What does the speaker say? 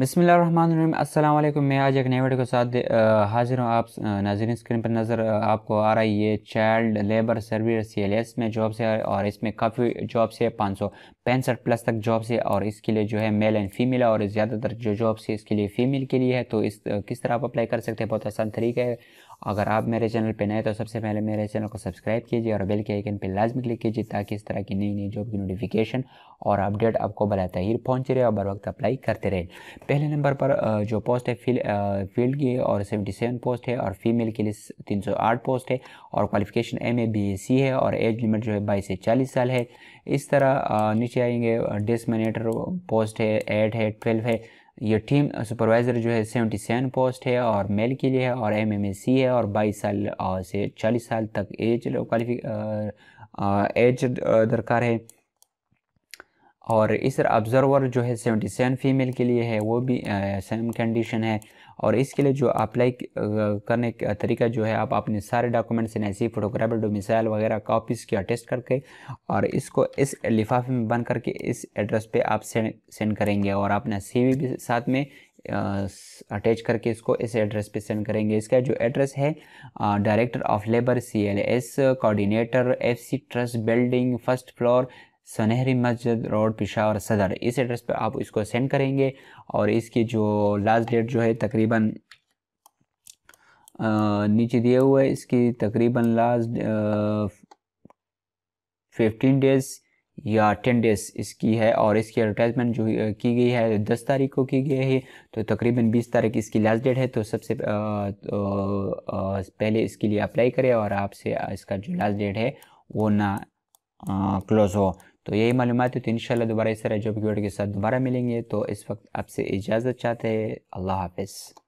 बसमिल अस्सलाम वालेकुम मैं आज एक नए वीडियो के साथ हाजिर हूँ आप नाजरीन स्क्रीन पर नज़र आपको आ रहा है ये child labour service C L S में जॉब्स है और इसमें काफ़ी जॉब से पाँच सौ पैंसठ प्लस तक जॉब्स है और इसके लिए जो है मेल एंड फीमेल और ज़्यादातर जो जॉब से इसके लिए फ़ीमेल के लिए है तो इस किस तरह आप अप्लाई कर सकते हैं बहुत आसान तरीका है अगर आप मेरे चैनल पर नए तो सबसे पहले मेरे चैनल को सब्सक्राइब कीजिए और बेल के आइकन पर लाजमी क्लिक कीजिए ताकि इस तरह की नई नई जॉब की नोटिफिकेशन और अपडेट आपको ही पहुँच रहे और बर वक्त अप्लाई करते रहे पहले नंबर पर जो पोस्ट है फील फील्ड की और 77 पोस्ट है और फीमेल के लिए 308 पोस्ट है और qualification M A B A C है और एज लिमिट जो है बाईस से चालीस साल है इस तरह नीचे आएंगे डिसमिनेटर पोस्ट है एट है ट्वेल्व है ये टीम सुपरवाइज़र जो है सेवेंटी सेवन पोस्ट है और मेल के लिए है और एम एम ए सी है और बाईस साल से चालीस साल तक एज क्वालिफिक एज दरकार है और इस ऑब्ज़र्वर जो है सेवेंटी सेवन फीमेल के लिए है वो भी सेम कंडीशन है और इसके लिए जो अप्लाई करने का तरीका जो है आप अपने सारे documents N I photographer domicile वगैरह कॉपीज़ की अटेस्ट करके और इसको इस लिफाफे में बंद करके इस एड्रेस पे आप सेंड सेंड करेंगे और अपना सी भी साथ में अटैच करके इसको इस एड्रेस पे सेंड करेंगे इसका जो एड्रेस है director of labour C L S coordinator F C trust building first floor Sunehri Masjid road Peshawar सदर इस एड्रेस पर आप इसको सेंड करेंगे और इसकी जो लास्ट डेट जो है तकरीबन नीचे दिए हुए इसकी तकरीबन लास्ट फिफ्टीन डेज़ या टेन डेज़ इसकी है और इसकी एडवर्टाइजमेंट जो की गई है दस तारीख को की गई है तो तकरीबन बीस तारीख इसकी लास्ट डेट है तो सबसे तो पहले इसके लिए अप्लाई करें और आपसे इसका जो लास्ट डेट है वो ना क्लोज़ हो तो यही मालूम है तो इन शाला दोबारा इस तरह जॉब की वीडियो के साथ दोबारा मिलेंगे तो इस वक्त आपसे इजाज़त चाहते हैं अल्लाह हाफिज़